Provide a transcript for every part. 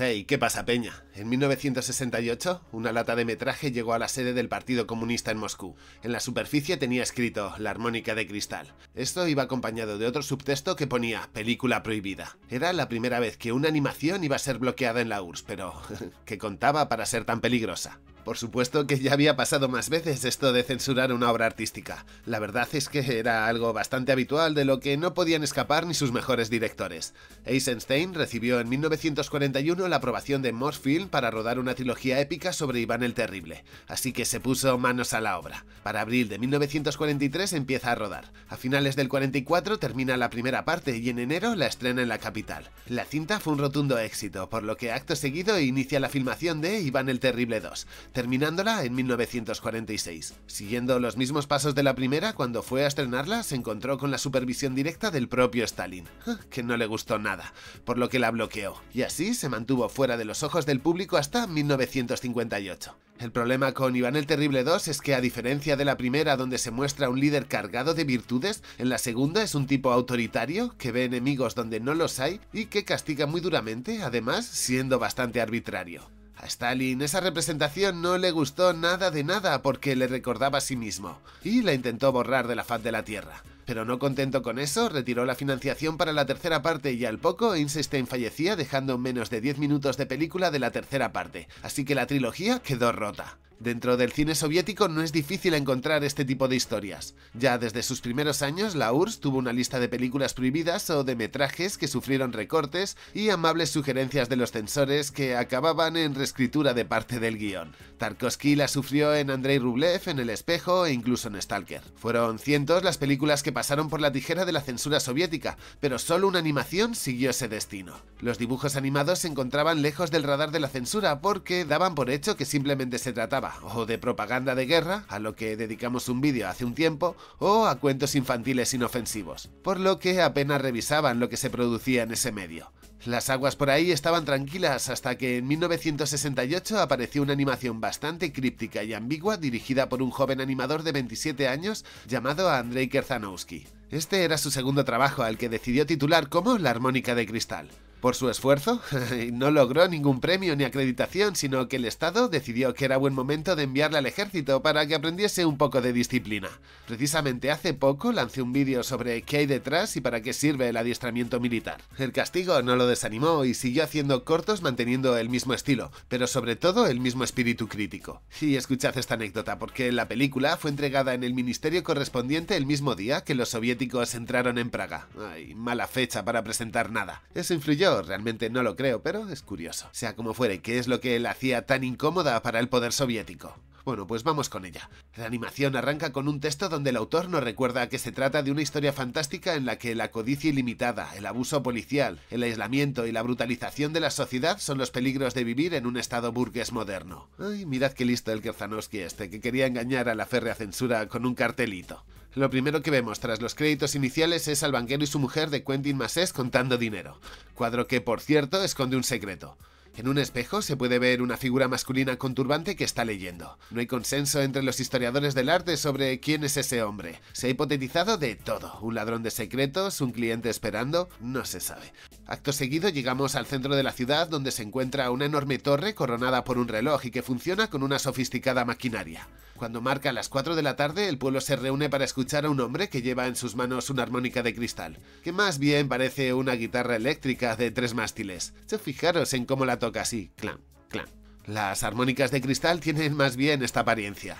Hey, ¿qué pasa, Peña? En 1968, una lata de metraje llegó a la sede del Partido Comunista en Moscú. En la superficie tenía escrito La armónica de cristal. Esto iba acompañado de otro subtexto que ponía Película prohibida. Era la primera vez que una animación iba a ser bloqueada en la URSS, pero que contaba para ser tan peligrosa. Por supuesto que ya había pasado más veces esto de censurar una obra artística. La verdad es que era algo bastante habitual de lo que no podían escapar ni sus mejores directores. Eisenstein recibió en 1941 la aprobación de Mosfilm para rodar una trilogía épica sobre Iván el Terrible, así que se puso manos a la obra. Para abril de 1943 empieza a rodar. A finales del 44 termina la primera parte y en enero la estrena en la capital. La cinta fue un rotundo éxito, por lo que acto seguido inicia la filmación de Iván el Terrible 2 terminándola en 1946. Siguiendo los mismos pasos de la primera, cuando fue a estrenarla se encontró con la supervisión directa del propio Stalin, ah, que no le gustó nada, por lo que la bloqueó, y así se mantuvo fuera de los ojos del público hasta 1958. El problema con Iván el Terrible 2 es que a diferencia de la primera donde se muestra un líder cargado de virtudes, en la segunda es un tipo autoritario que ve enemigos donde no los hay y que castiga muy duramente, además siendo bastante arbitrario. A Stalin esa representación no le gustó nada de nada porque le recordaba a sí mismo, y la intentó borrar de la faz de la Tierra. Pero no contento con eso, retiró la financiación para la tercera parte y al poco Einstein fallecía dejando menos de 10 minutos de película de la tercera parte, así que la trilogía quedó rota. Dentro del cine soviético no es difícil encontrar este tipo de historias. Ya desde sus primeros años, la URSS tuvo una lista de películas prohibidas o de metrajes que sufrieron recortes y amables sugerencias de los censores que acababan en reescritura de parte del guión. Tarkovsky la sufrió en Andrei Rublev, en El Espejo e incluso en Stalker. Fueron cientos las películas que pasaron por la tijera de la censura soviética, pero solo una animación siguió ese destino. Los dibujos animados se encontraban lejos del radar de la censura porque daban por hecho que simplemente se trataba o de propaganda de guerra, a lo que dedicamos un vídeo hace un tiempo, o a cuentos infantiles inofensivos, por lo que apenas revisaban lo que se producía en ese medio. Las aguas por ahí estaban tranquilas hasta que en 1968 apareció una animación bastante críptica y ambigua dirigida por un joven animador de 27 años llamado Andrei Kerzanowski. Este era su segundo trabajo al que decidió titular como La armónica de cristal. Por su esfuerzo, no logró ningún premio ni acreditación, sino que el Estado decidió que era buen momento de enviarle al ejército para que aprendiese un poco de disciplina. Precisamente hace poco lancé un vídeo sobre qué hay detrás y para qué sirve el adiestramiento militar. El castigo no lo desanimó y siguió haciendo cortos manteniendo el mismo estilo, pero sobre todo el mismo espíritu crítico. Y escuchad esta anécdota, porque la película fue entregada en el ministerio correspondiente el mismo día que los soviéticos entraron en Praga. Ay, mala fecha para presentar nada. Eso influyó realmente no lo creo, pero es curioso. Sea como fuere, ¿qué es lo que él hacía tan incómoda para el poder soviético? Bueno, pues vamos con ella. La animación arranca con un texto donde el autor nos recuerda que se trata de una historia fantástica en la que la codicia ilimitada, el abuso policial, el aislamiento y la brutalización de la sociedad son los peligros de vivir en un estado burgués moderno. Ay, mirad qué listo el Kerzanowski este, que quería engañar a la férrea censura con un cartelito. Lo primero que vemos tras los créditos iniciales es al banquero y su mujer de Quentin Massés contando dinero, cuadro que por cierto esconde un secreto. En un espejo se puede ver una figura masculina con turbante que está leyendo. No hay consenso entre los historiadores del arte sobre quién es ese hombre. Se ha hipotetizado de todo. Un ladrón de secretos, un cliente esperando, no se sabe. Acto seguido llegamos al centro de la ciudad donde se encuentra una enorme torre coronada por un reloj y que funciona con una sofisticada maquinaria. Cuando marca las 4 de la tarde, el pueblo se reúne para escuchar a un hombre que lleva en sus manos una armónica de cristal, que más bien parece una guitarra eléctrica de tres mástiles. se fijaros en cómo la casi clan, clan. Las armónicas de cristal tienen más bien esta apariencia.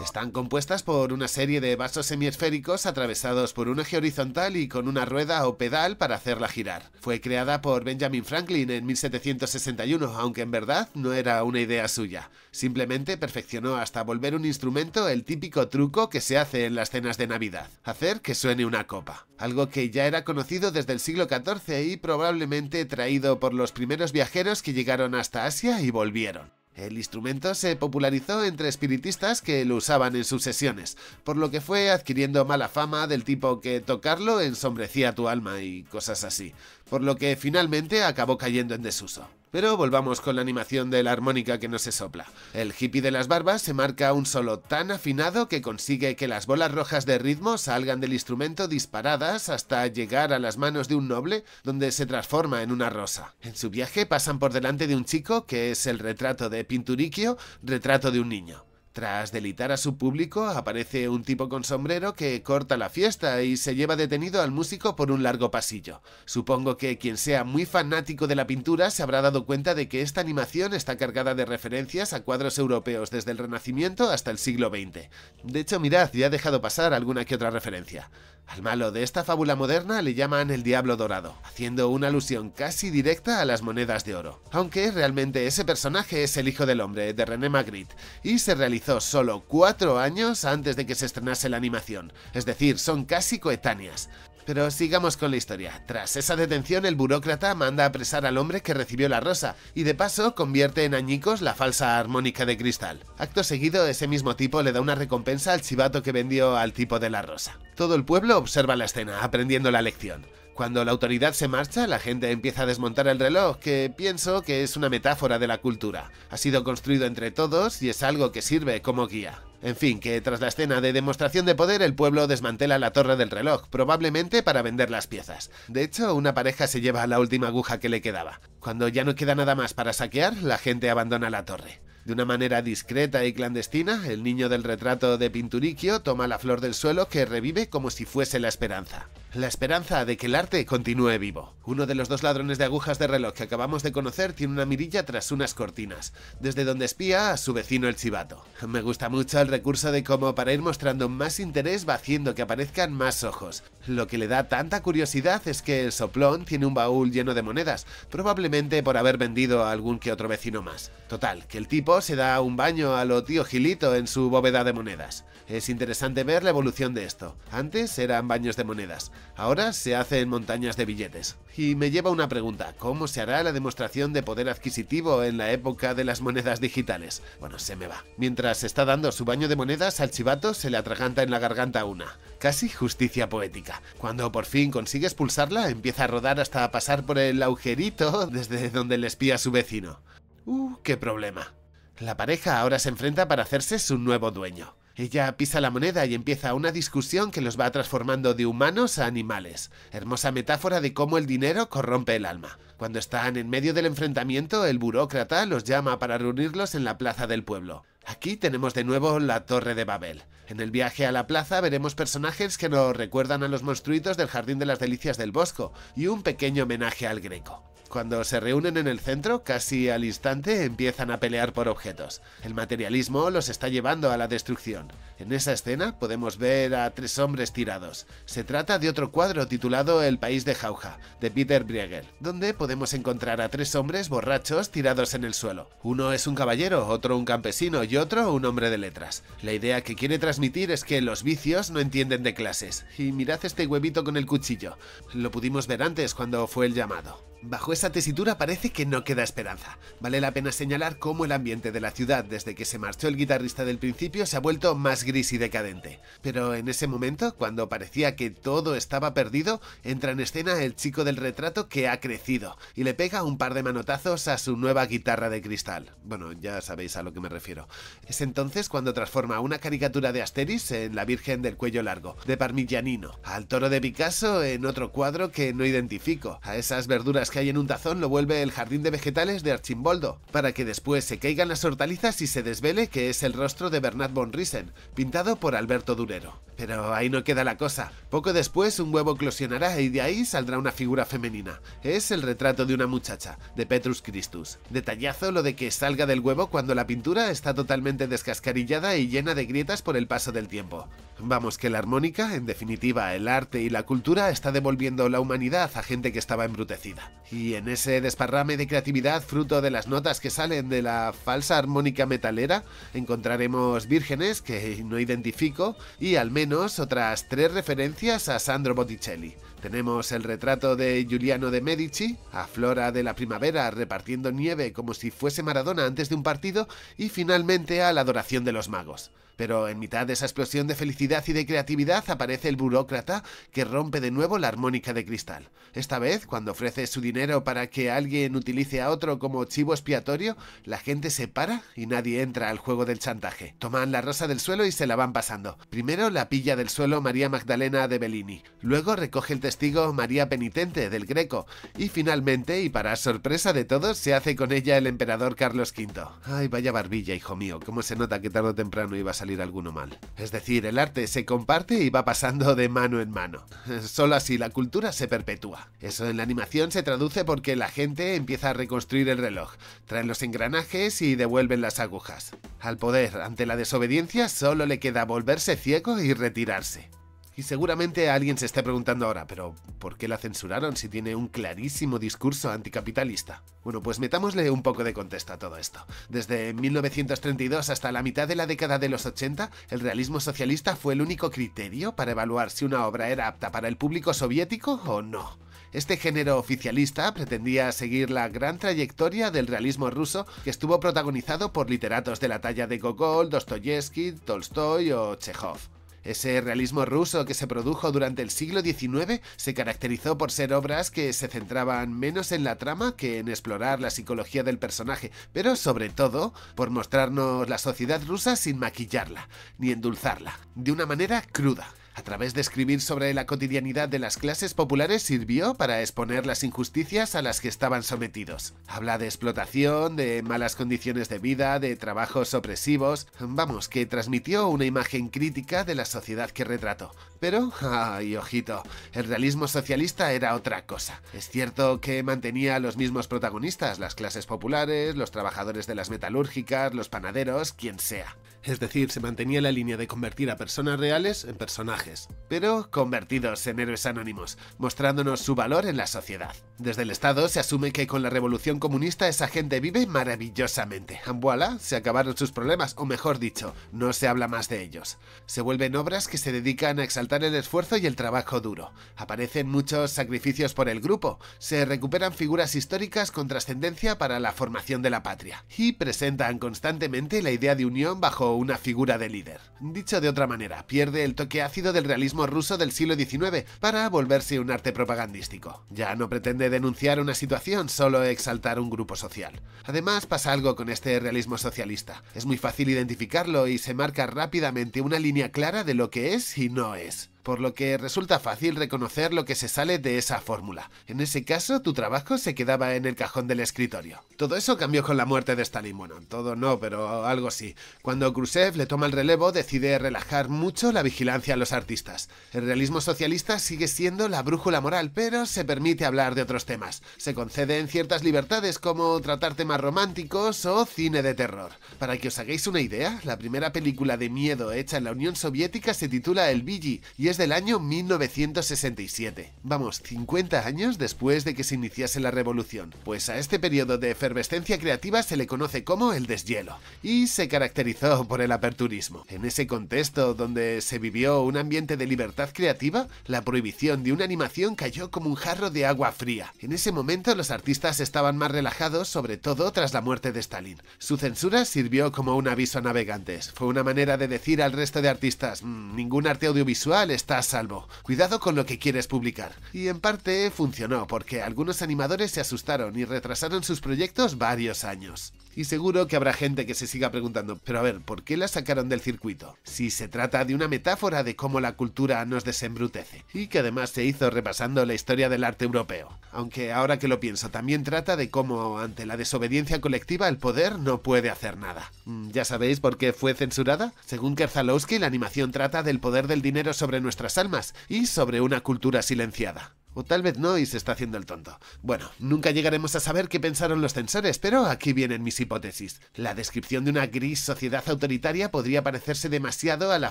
Están compuestas por una serie de vasos semiesféricos atravesados por un eje horizontal y con una rueda o pedal para hacerla girar. Fue creada por Benjamin Franklin en 1761, aunque en verdad no era una idea suya. Simplemente perfeccionó hasta volver un instrumento el típico truco que se hace en las cenas de Navidad, hacer que suene una copa. Algo que ya era conocido desde el siglo XIV y probablemente traído por los primeros viajeros que llegaron hasta Asia y volvieron. El instrumento se popularizó entre espiritistas que lo usaban en sus sesiones, por lo que fue adquiriendo mala fama del tipo que tocarlo ensombrecía tu alma y cosas así, por lo que finalmente acabó cayendo en desuso. Pero volvamos con la animación de la armónica que no se sopla. El hippie de las barbas se marca un solo tan afinado que consigue que las bolas rojas de ritmo salgan del instrumento disparadas hasta llegar a las manos de un noble donde se transforma en una rosa. En su viaje pasan por delante de un chico que es el retrato de Pinturichio, retrato de un niño. Tras delitar a su público, aparece un tipo con sombrero que corta la fiesta y se lleva detenido al músico por un largo pasillo. Supongo que quien sea muy fanático de la pintura se habrá dado cuenta de que esta animación está cargada de referencias a cuadros europeos desde el Renacimiento hasta el siglo XX. De hecho, mirad, ya he dejado pasar alguna que otra referencia. Al malo de esta fábula moderna le llaman el Diablo Dorado, haciendo una alusión casi directa a las monedas de oro. Aunque realmente ese personaje es el hijo del hombre, de René Magritte, y se realiza solo 4 años antes de que se estrenase la animación, es decir, son casi coetáneas. Pero sigamos con la historia. Tras esa detención, el burócrata manda a apresar al hombre que recibió la rosa y de paso convierte en añicos la falsa armónica de cristal. Acto seguido, ese mismo tipo le da una recompensa al chivato que vendió al tipo de la rosa. Todo el pueblo observa la escena, aprendiendo la lección. Cuando la autoridad se marcha, la gente empieza a desmontar el reloj, que pienso que es una metáfora de la cultura. Ha sido construido entre todos y es algo que sirve como guía. En fin, que tras la escena de demostración de poder, el pueblo desmantela la torre del reloj, probablemente para vender las piezas. De hecho, una pareja se lleva la última aguja que le quedaba. Cuando ya no queda nada más para saquear, la gente abandona la torre. De una manera discreta y clandestina, el niño del retrato de Pinturicchio toma la flor del suelo que revive como si fuese la esperanza. La esperanza de que el arte continúe vivo. Uno de los dos ladrones de agujas de reloj que acabamos de conocer tiene una mirilla tras unas cortinas, desde donde espía a su vecino el chivato. Me gusta mucho el recurso de cómo para ir mostrando más interés va haciendo que aparezcan más ojos. Lo que le da tanta curiosidad es que el soplón tiene un baúl lleno de monedas, probablemente por haber vendido a algún que otro vecino más. Total, que el tipo se da un baño a lo tío Gilito en su bóveda de monedas. Es interesante ver la evolución de esto. Antes eran baños de monedas, ahora se hacen montañas de billetes. Y me lleva una pregunta, ¿cómo se hará la demostración de poder adquisitivo en la época de las monedas digitales? Bueno, se me va. Mientras está dando su baño de monedas, al chivato se le atraganta en la garganta una. Casi justicia poética. Cuando por fin consigue expulsarla, empieza a rodar hasta pasar por el agujerito desde donde le espía su vecino. ¡Uh, qué problema! La pareja ahora se enfrenta para hacerse su nuevo dueño. Ella pisa la moneda y empieza una discusión que los va transformando de humanos a animales. Hermosa metáfora de cómo el dinero corrompe el alma. Cuando están en medio del enfrentamiento, el burócrata los llama para reunirlos en la plaza del pueblo. Aquí tenemos de nuevo la Torre de Babel. En el viaje a la plaza veremos personajes que nos recuerdan a los monstruitos del Jardín de las Delicias del Bosco y un pequeño homenaje al Greco. Cuando se reúnen en el centro, casi al instante empiezan a pelear por objetos. El materialismo los está llevando a la destrucción. En esa escena podemos ver a tres hombres tirados. Se trata de otro cuadro titulado El país de Jauja, de Peter Briegel, donde podemos encontrar a tres hombres borrachos tirados en el suelo. Uno es un caballero, otro un campesino y otro un hombre de letras. La idea que quiere transmitir es que los vicios no entienden de clases. Y mirad este huevito con el cuchillo. Lo pudimos ver antes cuando fue el llamado. Bajo esa tesitura parece que no queda esperanza. Vale la pena señalar cómo el ambiente de la ciudad desde que se marchó el guitarrista del principio se ha vuelto más grande y decadente. Pero en ese momento, cuando parecía que todo estaba perdido, entra en escena el chico del retrato que ha crecido y le pega un par de manotazos a su nueva guitarra de cristal. Bueno, ya sabéis a lo que me refiero. Es entonces cuando transforma una caricatura de Asteris en la Virgen del Cuello Largo, de Parmigianino, al toro de Picasso en otro cuadro que no identifico, a esas verduras que hay en un tazón lo vuelve el jardín de vegetales de Archimboldo, para que después se caigan las hortalizas y se desvele que es el rostro de Bernard von Riesen, pintado por Alberto Durero. Pero ahí no queda la cosa. Poco después un huevo eclosionará y de ahí saldrá una figura femenina. Es el retrato de una muchacha, de Petrus Christus. Detallazo lo de que salga del huevo cuando la pintura está totalmente descascarillada y llena de grietas por el paso del tiempo. Vamos, que la armónica, en definitiva, el arte y la cultura está devolviendo la humanidad a gente que estaba embrutecida. Y en ese desparrame de creatividad fruto de las notas que salen de la falsa armónica metalera, encontraremos vírgenes que no identifico y al menos otras tres referencias a Sandro Botticelli. Tenemos el retrato de Giuliano de Medici, a Flora de la Primavera repartiendo nieve como si fuese Maradona antes de un partido y finalmente a la adoración de los magos. Pero en mitad de esa explosión de felicidad y de creatividad aparece el burócrata que rompe de nuevo la armónica de cristal. Esta vez, cuando ofrece su dinero para que alguien utilice a otro como chivo expiatorio, la gente se para y nadie entra al juego del chantaje. Toman la rosa del suelo y se la van pasando. Primero la pilla del suelo María Magdalena de Bellini, luego recoge el testigo María Penitente del Greco y finalmente, y para sorpresa de todos, se hace con ella el emperador Carlos V. Ay, vaya barbilla, hijo mío, cómo se nota que tarde o temprano ibas a alguno mal. Es decir, el arte se comparte y va pasando de mano en mano. Solo así la cultura se perpetúa. Eso en la animación se traduce porque la gente empieza a reconstruir el reloj, traen los engranajes y devuelven las agujas. Al poder, ante la desobediencia, solo le queda volverse ciego y retirarse. Y seguramente alguien se esté preguntando ahora, pero ¿por qué la censuraron si tiene un clarísimo discurso anticapitalista? Bueno, pues metámosle un poco de contexto a todo esto. Desde 1932 hasta la mitad de la década de los 80, el realismo socialista fue el único criterio para evaluar si una obra era apta para el público soviético o no. Este género oficialista pretendía seguir la gran trayectoria del realismo ruso que estuvo protagonizado por literatos de la talla de Gogol, Dostoyevsky, Tolstoy o Chekhov. Ese realismo ruso que se produjo durante el siglo XIX se caracterizó por ser obras que se centraban menos en la trama que en explorar la psicología del personaje, pero sobre todo por mostrarnos la sociedad rusa sin maquillarla ni endulzarla, de una manera cruda a través de escribir sobre la cotidianidad de las clases populares sirvió para exponer las injusticias a las que estaban sometidos. Habla de explotación, de malas condiciones de vida, de trabajos opresivos, vamos, que transmitió una imagen crítica de la sociedad que retrató. Pero, ay, ojito, el realismo socialista era otra cosa. Es cierto que mantenía a los mismos protagonistas, las clases populares, los trabajadores de las metalúrgicas, los panaderos, quien sea. Es decir, se mantenía la línea de convertir a personas reales en personajes pero convertidos en héroes anónimos, mostrándonos su valor en la sociedad. Desde el Estado se asume que con la revolución comunista esa gente vive maravillosamente. Ah, voilà, se acabaron sus problemas, o mejor dicho, no se habla más de ellos. Se vuelven obras que se dedican a exaltar el esfuerzo y el trabajo duro. Aparecen muchos sacrificios por el grupo, se recuperan figuras históricas con trascendencia para la formación de la patria, y presentan constantemente la idea de unión bajo una figura de líder. Dicho de otra manera, pierde el toque ácido del realismo ruso del siglo XIX para volverse un arte propagandístico. Ya no pretende denunciar una situación, solo exaltar un grupo social. Además pasa algo con este realismo socialista. Es muy fácil identificarlo y se marca rápidamente una línea clara de lo que es y no es por lo que resulta fácil reconocer lo que se sale de esa fórmula. En ese caso, tu trabajo se quedaba en el cajón del escritorio. Todo eso cambió con la muerte de Stalin. Bueno, todo no, pero algo sí. Cuando Khrushchev le toma el relevo, decide relajar mucho la vigilancia a los artistas. El realismo socialista sigue siendo la brújula moral, pero se permite hablar de otros temas. Se conceden ciertas libertades como tratar temas románticos o cine de terror. Para que os hagáis una idea, la primera película de miedo hecha en la Unión Soviética se titula El Biji. y del año 1967, vamos, 50 años después de que se iniciase la revolución, pues a este periodo de efervescencia creativa se le conoce como el deshielo, y se caracterizó por el aperturismo. En ese contexto donde se vivió un ambiente de libertad creativa, la prohibición de una animación cayó como un jarro de agua fría. En ese momento los artistas estaban más relajados, sobre todo tras la muerte de Stalin. Su censura sirvió como un aviso a navegantes, fue una manera de decir al resto de artistas, mm, ningún arte audiovisual es Estás salvo. Cuidado con lo que quieres publicar. Y en parte funcionó, porque algunos animadores se asustaron y retrasaron sus proyectos varios años. Y seguro que habrá gente que se siga preguntando, pero a ver, ¿por qué la sacaron del circuito? Si se trata de una metáfora de cómo la cultura nos desembrutece, y que además se hizo repasando la historia del arte europeo. Aunque ahora que lo pienso, también trata de cómo ante la desobediencia colectiva el poder no puede hacer nada. Mm, ¿Ya sabéis por qué fue censurada? Según Kerzalowski, la animación trata del poder del dinero sobre nuestras almas y sobre una cultura silenciada. O tal vez no y se está haciendo el tonto. Bueno, nunca llegaremos a saber qué pensaron los censores, pero aquí vienen mis hipótesis. La descripción de una gris sociedad autoritaria podría parecerse demasiado a la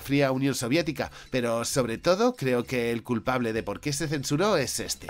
fría Unión Soviética, pero sobre todo creo que el culpable de por qué se censuró es este.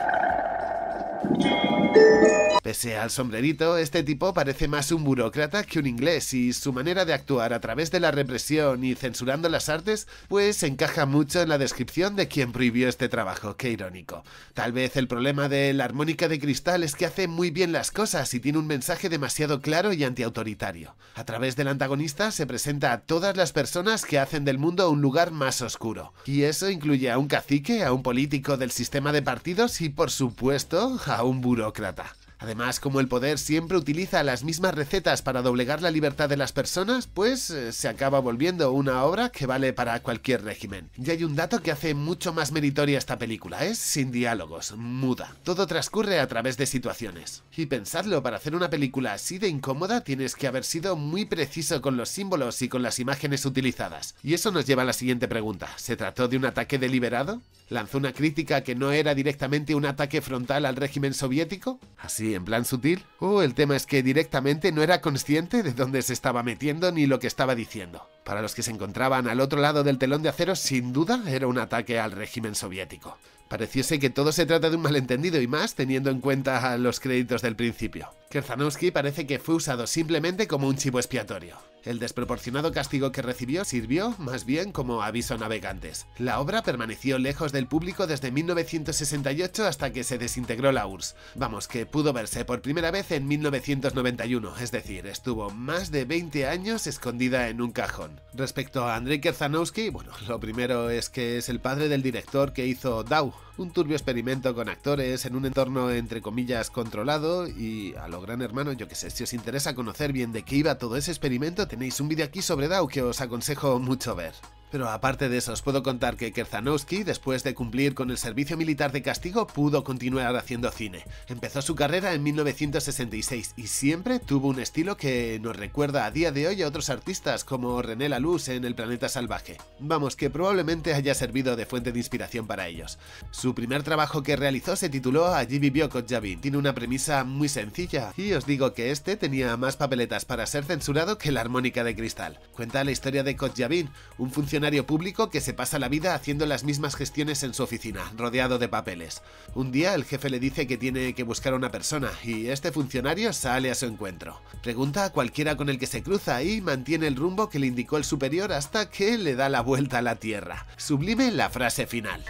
Pese al sombrerito, este tipo parece más un burócrata que un inglés y su manera de actuar a través de la represión y censurando las artes, pues encaja mucho en la descripción de quien prohibió este trabajo, qué irónico. Tal vez el problema de la armónica de cristal es que hace muy bien las cosas y tiene un mensaje demasiado claro y antiautoritario. A través del antagonista se presenta a todas las personas que hacen del mundo un lugar más oscuro. Y eso incluye a un cacique, a un político del sistema de partidos y por supuesto a un burócrata. Además, como el poder siempre utiliza las mismas recetas para doblegar la libertad de las personas, pues eh, se acaba volviendo una obra que vale para cualquier régimen. Y hay un dato que hace mucho más meritoria esta película, es ¿eh? sin diálogos, muda. Todo transcurre a través de situaciones. Y pensadlo, para hacer una película así de incómoda tienes que haber sido muy preciso con los símbolos y con las imágenes utilizadas. Y eso nos lleva a la siguiente pregunta, ¿se trató de un ataque deliberado? lanzó una crítica que no era directamente un ataque frontal al régimen soviético? ¿Así, en plan sutil? o oh, el tema es que directamente no era consciente de dónde se estaba metiendo ni lo que estaba diciendo. Para los que se encontraban al otro lado del telón de acero, sin duda era un ataque al régimen soviético. Pareciese que todo se trata de un malentendido y más teniendo en cuenta los créditos del principio. Kerzanowski parece que fue usado simplemente como un chivo expiatorio. El desproporcionado castigo que recibió sirvió, más bien, como aviso a navegantes. La obra permaneció lejos del público desde 1968 hasta que se desintegró la URSS. Vamos, que pudo verse por primera vez en 1991, es decir, estuvo más de 20 años escondida en un cajón. Respecto a Andrei Kerzanowski, bueno, lo primero es que es el padre del director que hizo DAU, un turbio experimento con actores en un entorno entre comillas controlado y a lo gran hermano, yo que sé, si os interesa conocer bien de qué iba todo ese experimento, Tenéis un vídeo aquí sobre DAO que os aconsejo mucho ver. Pero aparte de eso, os puedo contar que Kerzanowski, después de cumplir con el servicio militar de castigo, pudo continuar haciendo cine. Empezó su carrera en 1966 y siempre tuvo un estilo que nos recuerda a día de hoy a otros artistas como René Luz en El planeta salvaje. Vamos, que probablemente haya servido de fuente de inspiración para ellos. Su primer trabajo que realizó se tituló Allí vivió Kotjavin. Tiene una premisa muy sencilla y os digo que este tenía más papeletas para ser censurado que la armónica de cristal. Cuenta la historia de Kotjavin, un funcionario funcionario público que se pasa la vida haciendo las mismas gestiones en su oficina, rodeado de papeles. Un día el jefe le dice que tiene que buscar a una persona y este funcionario sale a su encuentro. Pregunta a cualquiera con el que se cruza y mantiene el rumbo que le indicó el superior hasta que le da la vuelta a la Tierra. Sublime la frase final.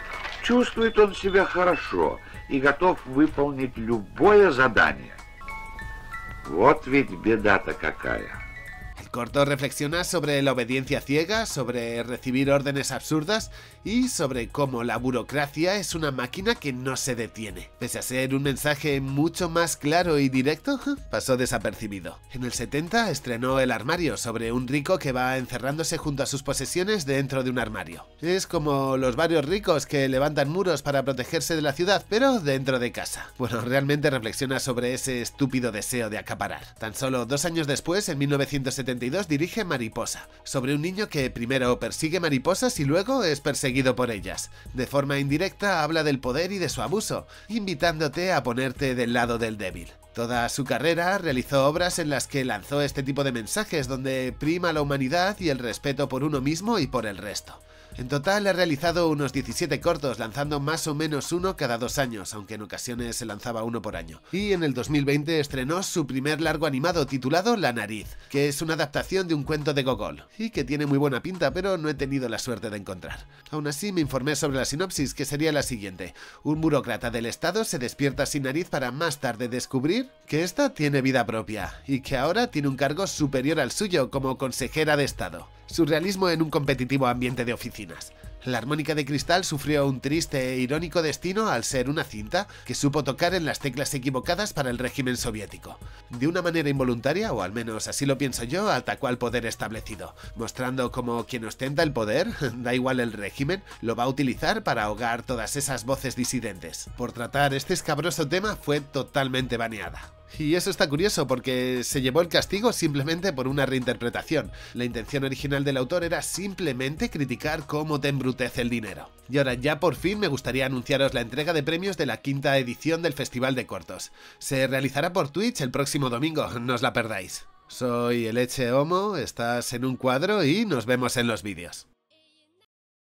Corto reflexiona sobre la obediencia ciega, sobre recibir órdenes absurdas y sobre cómo la burocracia es una máquina que no se detiene. Pese a ser un mensaje mucho más claro y directo, pasó desapercibido. En el 70 estrenó El armario sobre un rico que va encerrándose junto a sus posesiones dentro de un armario. Es como los varios ricos que levantan muros para protegerse de la ciudad, pero dentro de casa. Bueno, realmente reflexiona sobre ese estúpido deseo de acaparar. Tan solo dos años después, en 1970, dirige Mariposa, sobre un niño que primero persigue mariposas y luego es perseguido por ellas. De forma indirecta habla del poder y de su abuso, invitándote a ponerte del lado del débil. Toda su carrera realizó obras en las que lanzó este tipo de mensajes donde prima la humanidad y el respeto por uno mismo y por el resto. En total ha realizado unos 17 cortos, lanzando más o menos uno cada dos años, aunque en ocasiones se lanzaba uno por año. Y en el 2020 estrenó su primer largo animado titulado La Nariz, que es una adaptación de un cuento de Gogol, y que tiene muy buena pinta, pero no he tenido la suerte de encontrar. Aún así me informé sobre la sinopsis, que sería la siguiente. Un burócrata del Estado se despierta sin nariz para más tarde descubrir que esta tiene vida propia, y que ahora tiene un cargo superior al suyo como consejera de Estado surrealismo en un competitivo ambiente de oficinas. La armónica de cristal sufrió un triste e irónico destino al ser una cinta que supo tocar en las teclas equivocadas para el régimen soviético. De una manera involuntaria, o al menos así lo pienso yo, atacó al poder establecido, mostrando cómo quien ostenta el poder, da igual el régimen, lo va a utilizar para ahogar todas esas voces disidentes. Por tratar este escabroso tema fue totalmente baneada. Y eso está curioso porque se llevó el castigo simplemente por una reinterpretación. La intención original del autor era simplemente criticar cómo te embrutece el dinero. Y ahora ya por fin me gustaría anunciaros la entrega de premios de la quinta edición del Festival de Cortos. Se realizará por Twitch el próximo domingo, no os la perdáis. Soy el Homo, estás en un cuadro y nos vemos en los vídeos.